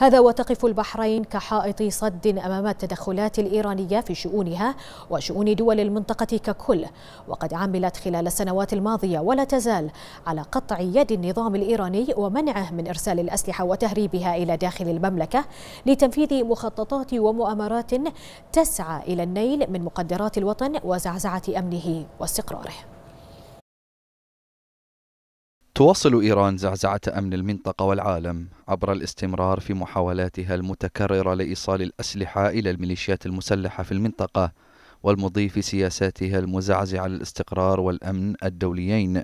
هذا وتقف البحرين كحائط صد أمام التدخلات الإيرانية في شؤونها وشؤون دول المنطقة ككل وقد عملت خلال السنوات الماضية ولا تزال على قطع يد النظام الإيراني ومنعه من إرسال الأسلحة وتهريبها إلى داخل المملكة لتنفيذ مخططات ومؤامرات تسعى إلى النيل من مقدرات الوطن وزعزعة أمنه واستقراره تواصل إيران زعزعة أمن المنطقة والعالم عبر الاستمرار في محاولاتها المتكررة لإيصال الأسلحة إلى الميليشيات المسلحة في المنطقة والمضي في سياساتها المزعزعة للاستقرار والأمن الدوليين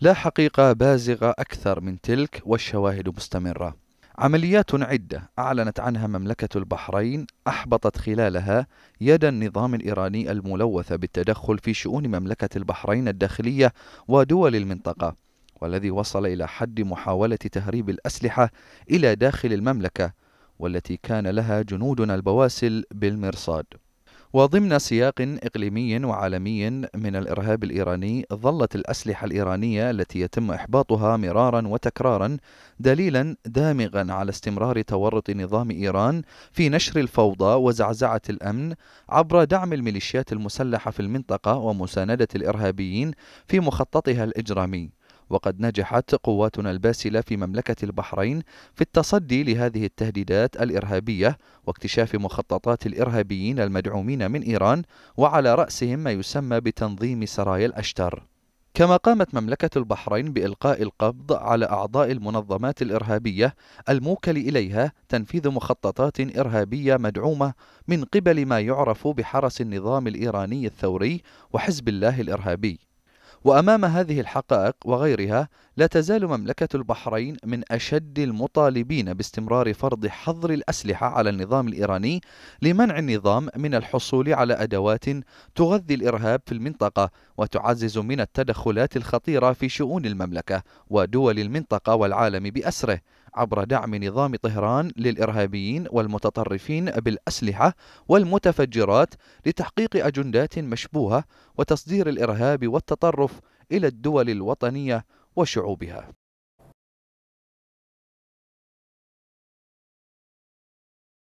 لا حقيقة بازغة أكثر من تلك والشواهد مستمرة عمليات عدة أعلنت عنها مملكة البحرين أحبطت خلالها يد النظام الإيراني الملوث بالتدخل في شؤون مملكة البحرين الداخلية ودول المنطقة والذي وصل إلى حد محاولة تهريب الأسلحة إلى داخل المملكة والتي كان لها جنودنا البواسل بالمرصاد وضمن سياق إقليمي وعالمي من الإرهاب الإيراني ظلت الأسلحة الإيرانية التي يتم إحباطها مرارا وتكرارا دليلا دامغا على استمرار تورط نظام إيران في نشر الفوضى وزعزعة الأمن عبر دعم الميليشيات المسلحة في المنطقة ومساندة الإرهابيين في مخططها الإجرامي وقد نجحت قواتنا الباسلة في مملكة البحرين في التصدي لهذه التهديدات الإرهابية واكتشاف مخططات الإرهابيين المدعومين من إيران وعلى رأسهم ما يسمى بتنظيم سرايا الأشتر كما قامت مملكة البحرين بإلقاء القبض على أعضاء المنظمات الإرهابية الموكل إليها تنفيذ مخططات إرهابية مدعومة من قبل ما يعرف بحرس النظام الإيراني الثوري وحزب الله الإرهابي وأمام هذه الحقائق وغيرها لا تزال مملكة البحرين من أشد المطالبين باستمرار فرض حظر الأسلحة على النظام الإيراني لمنع النظام من الحصول على أدوات تغذي الإرهاب في المنطقة وتعزز من التدخلات الخطيرة في شؤون المملكة ودول المنطقة والعالم بأسره عبر دعم نظام طهران للإرهابيين والمتطرفين بالأسلحة والمتفجرات لتحقيق أجندات مشبوهة وتصدير الإرهاب والتطرف إلى الدول الوطنية وشعوبها